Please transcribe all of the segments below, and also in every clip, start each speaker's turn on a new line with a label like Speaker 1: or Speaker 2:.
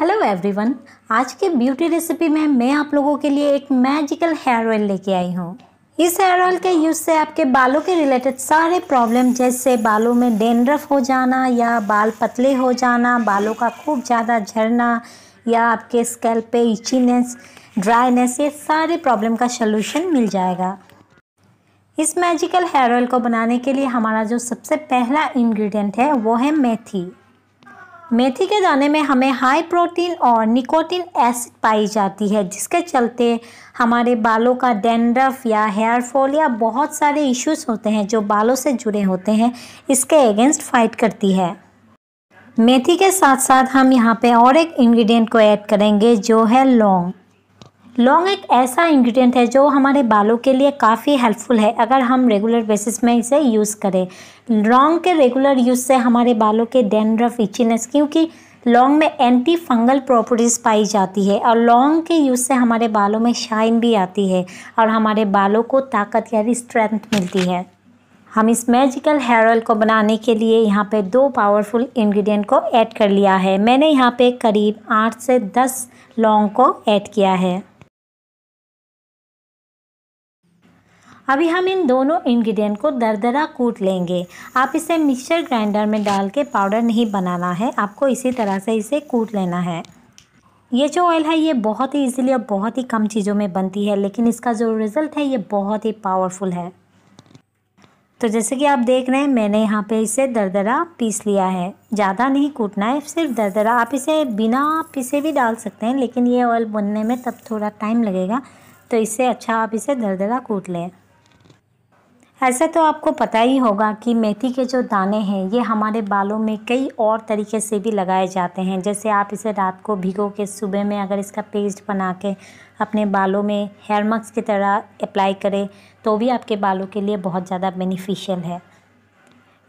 Speaker 1: hello everyone आज के beauty recipe में मैं आप लोगों के लिए एक मैजिकल हेयर ऑयल लेके आई हूँ इस हेयर ऑयल के यूज़ से आपके बालों के रिलेटेड सारे प्रॉब्लम जैसे बालों में डेंड्रफ हो जाना या बाल पतले हो जाना बालों का खूब ज़्यादा झड़ना या आपके स्कैल्प पे इचीनेस ड्राइनेस ये सारे प्रॉब्लम का सलूशन मिल जाएगा इस मैजिकल हेयर ऑयल को बनाने के लिए हमारा जो सबसे पहला इंग्रेडिएंट है वो है मेथी मेथी के दाने में हमें हाई प्रोटीन और निकोटीन एसिड पाई जाती है जिसके चलते हमारे बालों का डेंड्रफ या हेयर फॉल या बहुत सारे इश्यूज होते हैं जो बालों से जुड़े होते हैं इसके अगेंस्ट फाइट करती है मेथी के साथ साथ हम यहाँ पे और एक इंग्रेडिएंट को ऐड करेंगे जो है लौंग लौंग एक ऐसा इंग्रेडिएंट है जो हमारे बालों के लिए काफ़ी हेल्पफुल है अगर हम रेगुलर बेसिस में इसे यूज़ करें लौंग के रेगुलर यूज़ से हमारे बालों के डेंड्रफ इचीनेस क्योंकि लौंग में एंटी फंगल प्रॉपर्टीज़ पाई जाती है और लौंग के यूज़ से हमारे बालों में शाइन भी आती है और हमारे बालों को ताकत यानी स्ट्रेंथ मिलती है हम इस मैजिकल हेयर ऑयल को बनाने के लिए यहाँ पे दो पावरफुल इंग्रेडिएंट को ऐड कर लिया है मैंने यहाँ पे करीब आठ से दस लौंग को ऐड किया है अभी हम इन दोनों इंग्रेडिएंट को दरदरा कूट लेंगे आप इसे मिक्सर ग्राइंडर में डाल के पाउडर नहीं बनाना है आपको इसी तरह से इसे कूट लेना है ये जो ऑयल है ये बहुत ही इजीली और बहुत ही कम चीज़ों में बनती है लेकिन इसका जो रिज़ल्ट है ये बहुत ही पावरफुल है तो जैसे कि आप देख रहे हैं मैंने यहाँ पे इसे दरदरा पीस लिया है ज़्यादा नहीं कूटना है सिर्फ दरदरा आप इसे बिना पीसे भी डाल सकते हैं लेकिन ये ऑयल बनने में तब थोड़ा टाइम लगेगा तो इससे अच्छा आप इसे दरदरा कूट लें ऐसा तो आपको पता ही होगा कि मेथी के जो दाने हैं ये हमारे बालों में कई और तरीके से भी लगाए जाते हैं जैसे आप इसे रात को भिगो के सुबह में अगर इसका पेस्ट बना के अपने बालों में हेयर मक्स की तरह अप्लाई करें तो भी आपके बालों के लिए बहुत ज़्यादा बेनिफिशियल है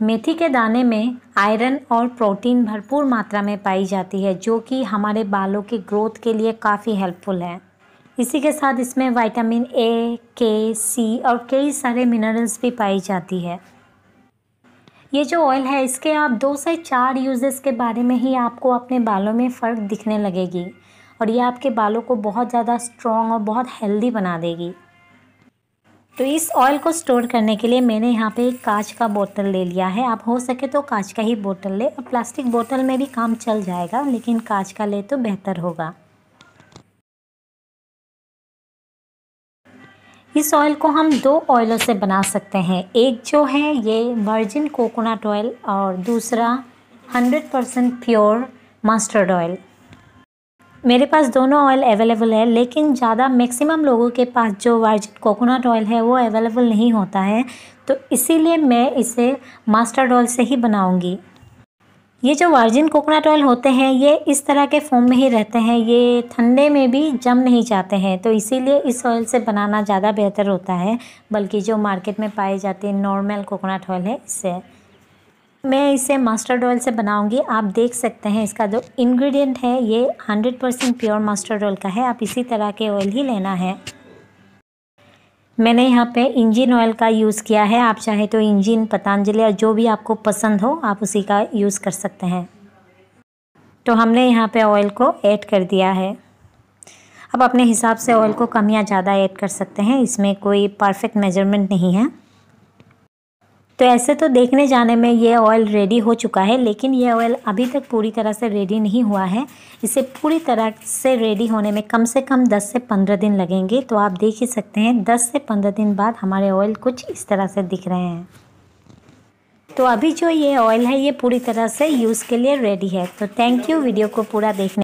Speaker 1: मेथी के दाने में आयरन और प्रोटीन भरपूर मात्रा में पाई जाती है जो कि हमारे बालों के ग्रोथ के लिए काफ़ी हेल्पफुल है इसी के साथ इसमें विटामिन ए के सी और कई सारे मिनरल्स भी पाई जाती है ये जो ऑयल है इसके आप दो से चार यूजेस के बारे में ही आपको अपने बालों में फ़र्क दिखने लगेगी और ये आपके बालों को बहुत ज़्यादा स्ट्रॉन्ग और बहुत हेल्दी बना देगी तो इस ऑयल को स्टोर करने के लिए मैंने यहाँ पे एक कांच का बोतल ले लिया है आप हो सके तो कांच का ही बोतल ले और प्लास्टिक बोतल में भी काम चल जाएगा लेकिन कांच का ले तो बेहतर होगा इस ऑयल को हम दो ऑयलों से बना सकते हैं एक जो है ये वर्जिन कोकोनट ऑयल और दूसरा 100% परसेंट प्योर मस्टर्ड ऑयल मेरे पास दोनों ऑयल अवेलेबल है लेकिन ज़्यादा मैक्सिमम लोगों के पास जो वर्जिन कोकोनट ऑयल है वो अवेलेबल नहीं होता है तो इसीलिए मैं इसे मास्टर्ड ऑयल से ही बनाऊंगी ये जो वर्जिन कोकोनट ऑयल होते हैं ये इस तरह के फॉर्म में ही रहते हैं ये ठंडे में भी जम नहीं जाते हैं तो इसीलिए इस ऑयल से बनाना ज़्यादा बेहतर होता है बल्कि जो मार्केट में पाए जाते हैं नॉर्मल कोकोनट ऑयल है इससे मैं इसे मस्टर्ड ऑयल से बनाऊंगी आप देख सकते हैं इसका जो इंग्रेडिएंट है ये परसेंट प्योर मस्टर्ड ऑयल का है आप इसी तरह के ऑयल ही लेना है मैंने यहाँ पे इंजन ऑयल का यूज़ किया है आप चाहे तो इंजन पतंजलि या जो भी आपको पसंद हो आप उसी का यूज़ कर सकते हैं तो हमने यहाँ पे ऑयल को ऐड कर दिया है अब अपने हिसाब से ऑयल को कम या ज़्यादा ऐड कर सकते हैं इसमें कोई परफेक्ट मेजरमेंट नहीं है तो ऐसे तो देखने जाने में ये ऑयल रेडी हो चुका है लेकिन ये ऑयल अभी तक पूरी तरह से रेडी नहीं हुआ है इसे पूरी तरह से रेडी होने में कम से कम 10 से 15 दिन लगेंगे तो आप देख ही सकते हैं 10 से 15 दिन बाद हमारे ऑयल कुछ इस तरह से दिख रहे हैं तो अभी जो ये ऑयल है ये पूरी तरह से यूज़ के लिए रेडी है तो थैंक यू वीडियो को पूरा देखने